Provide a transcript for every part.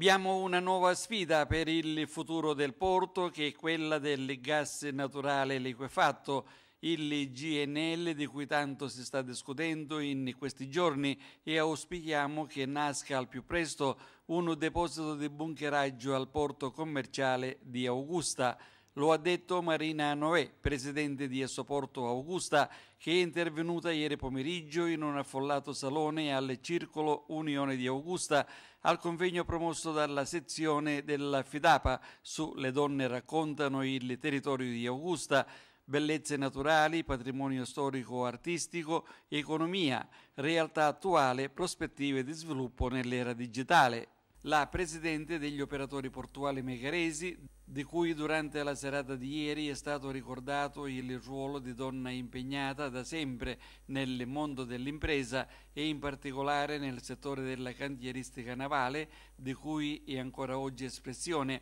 Abbiamo una nuova sfida per il futuro del porto che è quella del gas naturale liquefatto, il GNL di cui tanto si sta discutendo in questi giorni e auspichiamo che nasca al più presto un deposito di bunkeraggio al porto commerciale di Augusta. Lo ha detto Marina Noè, presidente di Essoporto Augusta, che è intervenuta ieri pomeriggio in un affollato salone al Circolo Unione di Augusta al convegno promosso dalla sezione della Fidapa su Le donne raccontano il territorio di Augusta bellezze naturali, patrimonio storico-artistico, economia, realtà attuale, prospettive di sviluppo nell'era digitale la presidente degli operatori portuali megaresi, di cui durante la serata di ieri è stato ricordato il ruolo di donna impegnata da sempre nel mondo dell'impresa e in particolare nel settore della cantieristica navale, di cui è ancora oggi espressione.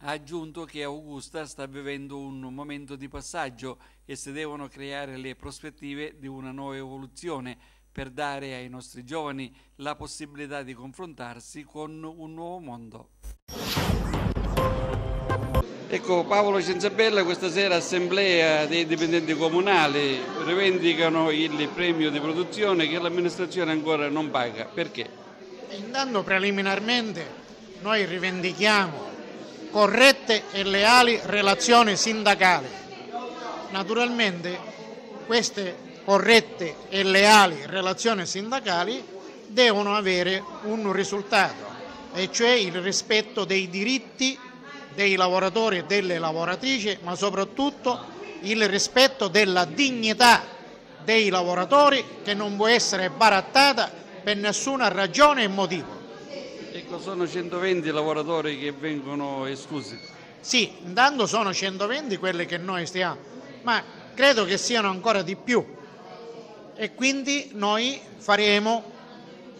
Ha aggiunto che Augusta sta vivendo un momento di passaggio e si devono creare le prospettive di una nuova evoluzione per dare ai nostri giovani la possibilità di confrontarsi con un nuovo mondo. Ecco, Paolo Cenzabella questa sera assemblea dei dipendenti comunali rivendicano il premio di produzione che l'amministrazione ancora non paga. Perché? Intanto preliminarmente noi rivendichiamo corrette e leali relazioni sindacali. Naturalmente queste corrette e leali relazioni sindacali devono avere un risultato, e cioè il rispetto dei diritti dei lavoratori e delle lavoratrici, ma soprattutto il rispetto della dignità dei lavoratori che non può essere barattata per nessuna ragione e motivo. Ecco, sono 120 lavoratori che vengono esclusi. Sì, intanto sono 120 quelli che noi stiamo, ma credo che siano ancora di più e quindi noi faremo,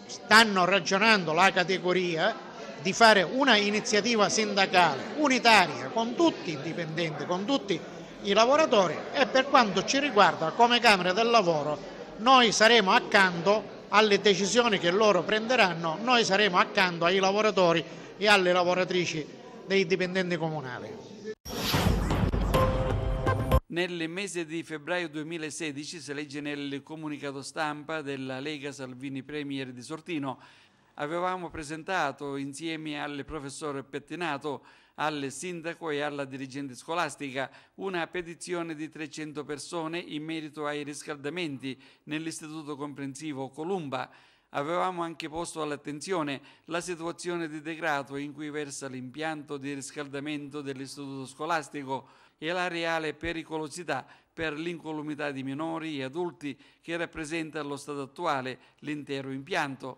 stanno ragionando la categoria di fare una iniziativa sindacale unitaria con tutti i dipendenti, con tutti i lavoratori e per quanto ci riguarda come Camera del Lavoro noi saremo accanto alle decisioni che loro prenderanno, noi saremo accanto ai lavoratori e alle lavoratrici dei dipendenti comunali. Nel mese di febbraio 2016 si legge nel comunicato stampa della Lega Salvini Premier di Sortino avevamo presentato insieme al professore Pettinato, al sindaco e alla dirigente scolastica una petizione di 300 persone in merito ai riscaldamenti nell'istituto comprensivo Columba. Avevamo anche posto all'attenzione la situazione di degrado in cui versa l'impianto di riscaldamento dell'istituto scolastico e la reale pericolosità per l'incolumità di minori e adulti che rappresenta allo stato attuale l'intero impianto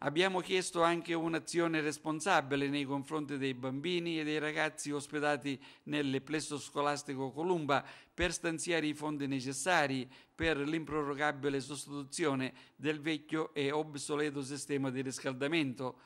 Abbiamo chiesto anche un'azione responsabile nei confronti dei bambini e dei ragazzi ospedati nel plesso scolastico Columba per stanziare i fondi necessari per l'improrogabile sostituzione del vecchio e obsoleto sistema di riscaldamento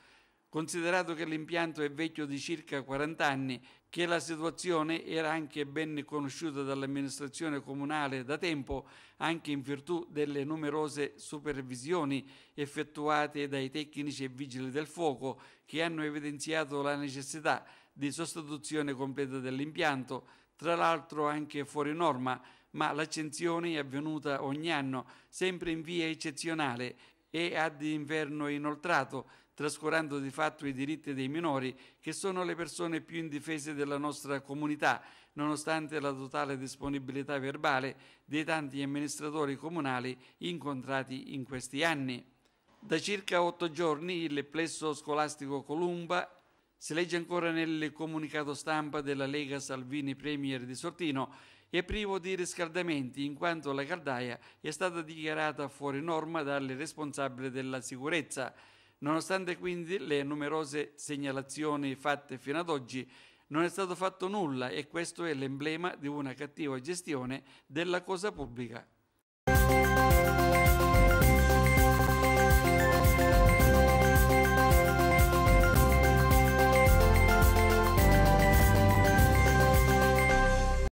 Considerato che l'impianto è vecchio di circa 40 anni, che la situazione era anche ben conosciuta dall'amministrazione comunale da tempo, anche in virtù delle numerose supervisioni effettuate dai tecnici e vigili del fuoco, che hanno evidenziato la necessità di sostituzione completa dell'impianto, tra l'altro anche fuori norma, ma l'accensione è avvenuta ogni anno, sempre in via eccezionale e ad inverno inoltrato, trascurando di fatto i diritti dei minori, che sono le persone più indifese della nostra comunità, nonostante la totale disponibilità verbale dei tanti amministratori comunali incontrati in questi anni. Da circa otto giorni il plesso scolastico Columba si legge ancora nel comunicato stampa della Lega Salvini Premier di Sortino, è privo di riscaldamenti in quanto la caldaia è stata dichiarata fuori norma dalle responsabili della sicurezza. Nonostante quindi le numerose segnalazioni fatte fino ad oggi, non è stato fatto nulla e questo è l'emblema di una cattiva gestione della cosa pubblica.